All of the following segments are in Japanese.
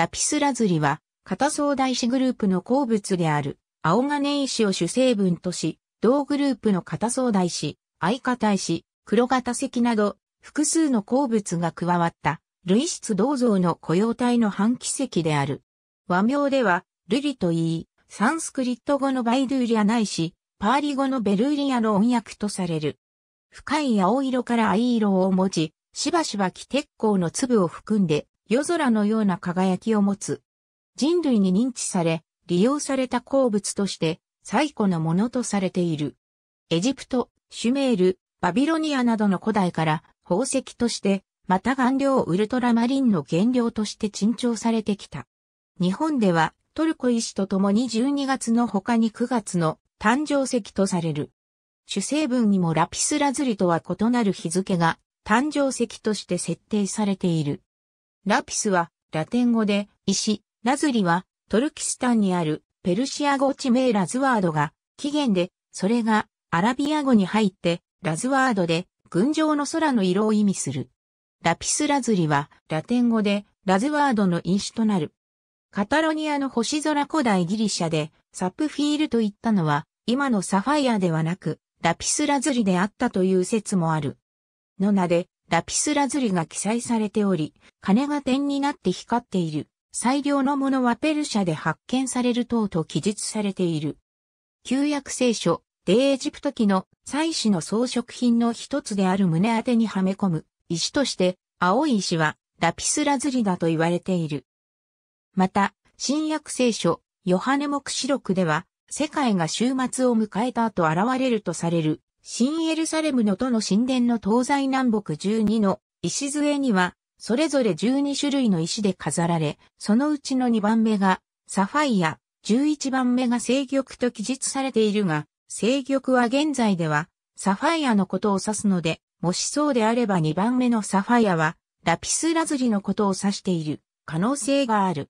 ラピスラズリは、片相大石グループの鉱物である、青金石を主成分とし、同グループの片相大石、相方石、黒型石など、複数の鉱物が加わった、類質銅像の雇用体の半奇跡である。和名では、ルリと言い、サンスクリット語のバイドゥーリアないし、パーリ語のベルーリアの音訳とされる。深い青色から藍色を持ち、しばしば気鉄鋼の粒を含んで、夜空のような輝きを持つ。人類に認知され、利用された鉱物として最古のものとされている。エジプト、シュメール、バビロニアなどの古代から宝石として、また顔料ウルトラマリンの原料として珍重されてきた。日本ではトルコ石とともに12月の他に9月の誕生石とされる。主成分にもラピスラズリとは異なる日付が誕生石として設定されている。ラピスはラテン語で石、ラズリはトルキスタンにあるペルシア語地名ラズワードが起源で、それがアラビア語に入ってラズワードで群青の空の色を意味する。ラピスラズリはラテン語でラズワードの因子となる。カタロニアの星空古代ギリシャでサプフィールと言ったのは今のサファイアではなくラピスラズリであったという説もある。の名でラピスラズリが記載されており、金が点になって光っている。最良のものはペルシャで発見される等と記述されている。旧約聖書、デエジプト記の祭祀の装飾品の一つである胸当てにはめ込む石として、青い石はラピスラズリだと言われている。また、新約聖書、ヨハネ目視録では、世界が終末を迎えた後現れるとされる新エルサレムの都の神殿の東西南北12の礎には、それぞれ12種類の石で飾られ、そのうちの2番目がサファイア、11番目が聖玉と記述されているが、聖玉は現在ではサファイアのことを指すので、もしそうであれば2番目のサファイアはラピスラズリのことを指している可能性がある。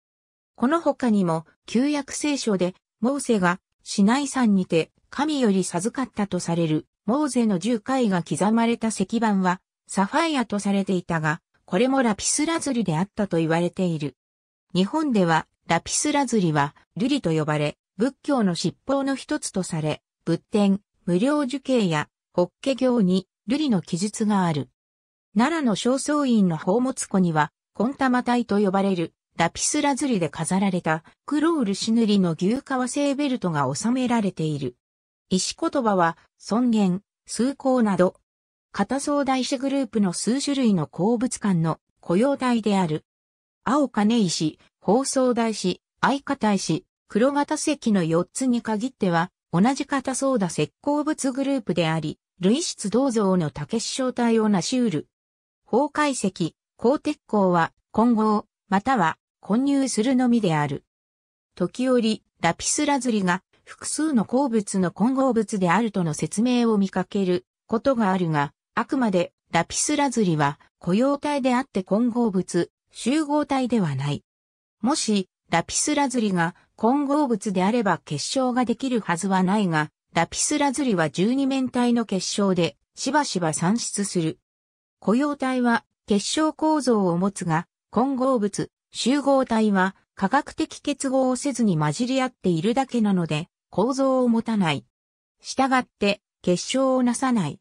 この他にも旧約聖書でモーセがシナイ山にて神より授かったとされるモーゼの十回が刻まれた石板は、サファイアとされていたが、これもラピスラズリであったと言われている。日本では、ラピスラズリは、瑠璃と呼ばれ、仏教の執法の一つとされ、仏典、無料受刑や、法華経に、瑠璃の記述がある。奈良の正倉院の宝物庫には、コンタマイと呼ばれる、ラピスラズリで飾られた、クロールシ塗りの牛革製ベルトが収められている。石言葉は、尊厳、崇高など、片層大師グループの数種類の鉱物館の雇用体である。青金石、包装大師、相方石、黒型石の4つに限っては、同じ片層だ石鉱物グループであり、類質銅像の竹師正体を成し得る。宝解石、鋼鉄鋼は混合、または混入するのみである。時折、ラピスラズリが複数の鉱物の混合物であるとの説明を見かけることがあるが、あくまでラピスラズリは雇用体であって混合物、集合体ではない。もし、ラピスラズリが混合物であれば結晶ができるはずはないが、ラピスラズリは十二面体の結晶で、しばしば産出する。雇用体は結晶構造を持つが、混合物、集合体は科学的結合をせずに混じり合っているだけなので、構造を持たない。従って、結晶をなさない。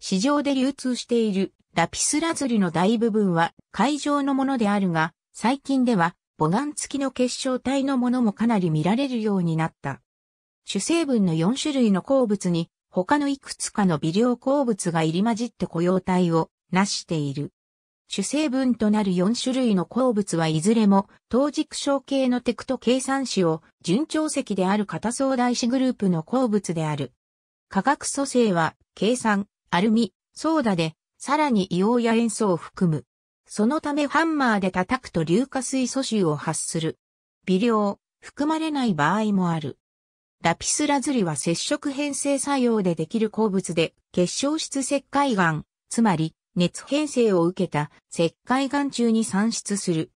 市場で流通しているラピスラズリの大部分は海上のものであるが、最近では母岩付きの結晶体のものもかなり見られるようになった。主成分の4種類の鉱物に他のいくつかの微量鉱物が入り混じって雇用体をなしている。主成分となる4種類の鉱物はいずれも、当軸小系のテクト計算子を、順調石である片層大子グループの鉱物である。化学組成は、計算、アルミ、ソーダで、さらに硫黄や塩素を含む。そのためハンマーで叩くと硫化水素臭を発する。微量、含まれない場合もある。ラピスラズリは接触変性作用でできる鉱物で、結晶質石灰岩、つまり熱変性を受けた石灰岩中に産出する。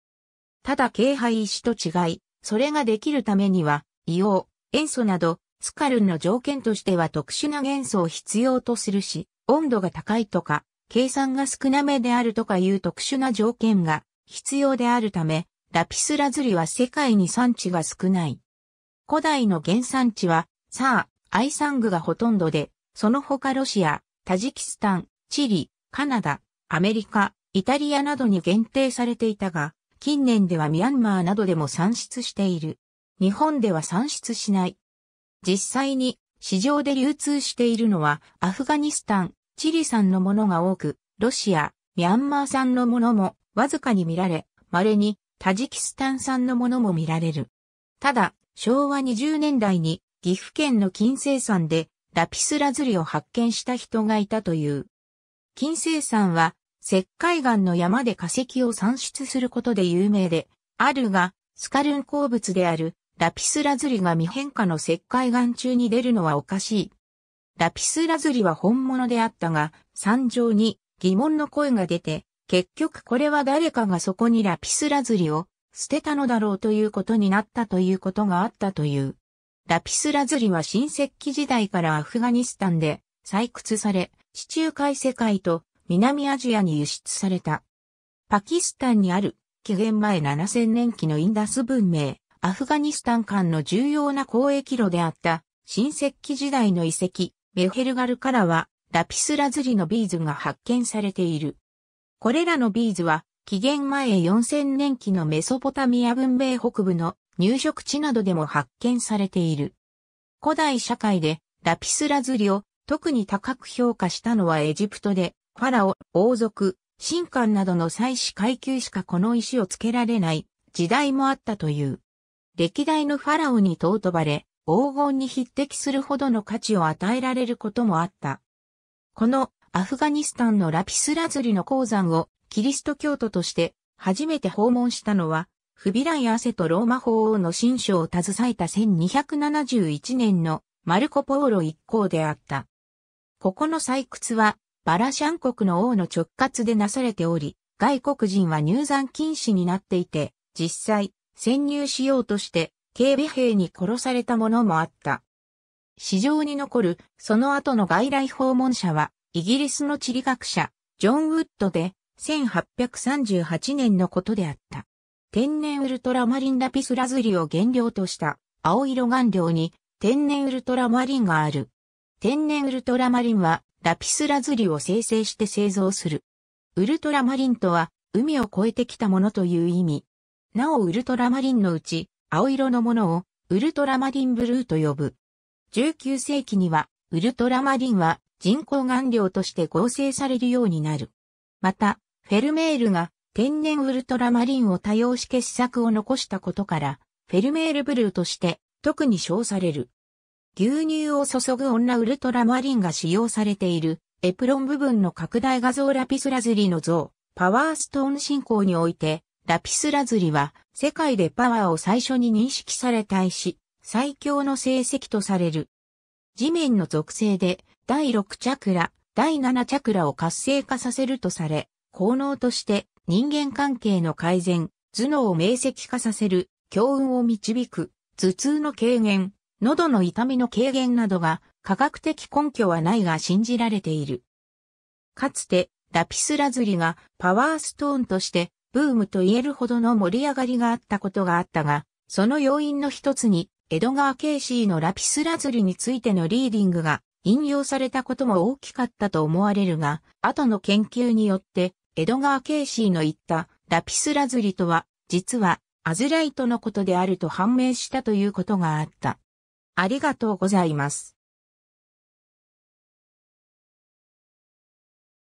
ただ軽廃石と違い、それができるためには、硫黄、塩素など、スカルンの条件としては特殊な元素を必要とするし、温度が高いとか、計算が少なめであるとかいう特殊な条件が必要であるため、ラピスラズリは世界に産地が少ない。古代の原産地は、サー、アイサングがほとんどで、その他ロシア、タジキスタン、チリ、カナダ、アメリカ、イタリアなどに限定されていたが、近年ではミャンマーなどでも産出している。日本では産出しない。実際に市場で流通しているのはアフガニスタン、チリ産のものが多く、ロシア、ミャンマー産のものもわずかに見られ、稀にタジキスタン産のものも見られる。ただ、昭和20年代に岐阜県の金生産でラピスラズリを発見した人がいたという。金星山は石灰岩の山で化石を産出することで有名で、あるが、スカルン鉱物であるラピスラズリが未変化の石灰岩中に出るのはおかしい。ラピスラズリは本物であったが、山上に疑問の声が出て、結局これは誰かがそこにラピスラズリを捨てたのだろうということになったということがあったという。ラピスラズリは新石器時代からアフガニスタンで採掘され、地中海世界と南アジアに輸出された。パキスタンにある紀元前7000年期のインダス文明、アフガニスタン間の重要な交易路であった新石器時代の遺跡、メヘルガルからはラピスラズリのビーズが発見されている。これらのビーズは紀元前4000年期のメソポタミア文明北部の入植地などでも発見されている。古代社会でラピスラズリを特に高く評価したのはエジプトで、ファラオ、王族、神官などの祭祀階級しかこの石をつけられない時代もあったという。歴代のファラオに尊ばれ、黄金に匹敵するほどの価値を与えられることもあった。このアフガニスタンのラピスラズリの鉱山をキリスト教徒として初めて訪問したのは、フビライ・アセとローマ法王の新書を携えた1271年のマルコ・ポーロ一行であった。ここの採掘は、バラシャン国の王の直轄でなされており、外国人は入山禁止になっていて、実際、潜入しようとして、警備兵に殺されたものもあった。市場に残る、その後の外来訪問者は、イギリスの地理学者、ジョン・ウッドで、1838年のことであった。天然ウルトラマリンラピスラズリを原料とした青色顔料に天然ウルトラマリンがある。天然ウルトラマリンはラピスラズリを生成して製造する。ウルトラマリンとは海を越えてきたものという意味。なおウルトラマリンのうち青色のものをウルトラマリンブルーと呼ぶ。19世紀にはウルトラマリンは人工顔料として合成されるようになる。また、フェルメールが天然ウルトラマリンを多用し傑作を残したことから、フェルメールブルーとして特に称される。牛乳を注ぐ女ウルトラマリンが使用されている、エプロン部分の拡大画像ラピスラズリの像、パワーストーン進行において、ラピスラズリは世界でパワーを最初に認識された石、最強の成績とされる。地面の属性で第6チャクラ、第7チャクラを活性化させるとされ、効能として人間関係の改善、頭脳を明晰化させる、強運を導く、頭痛の軽減、喉の痛みの軽減などが科学的根拠はないが信じられている。かつて、ラピスラズリがパワーストーンとしてブームと言えるほどの盛り上がりがあったことがあったが、その要因の一つに、江戸川ケイシーのラピスラズリについてのリーディングが引用されたことも大きかったと思われるが、後の研究によって、江戸川ケイシーの言ったラピスラズリとは、実はアズライトのことであると判明したということがあった。ありがとうございます。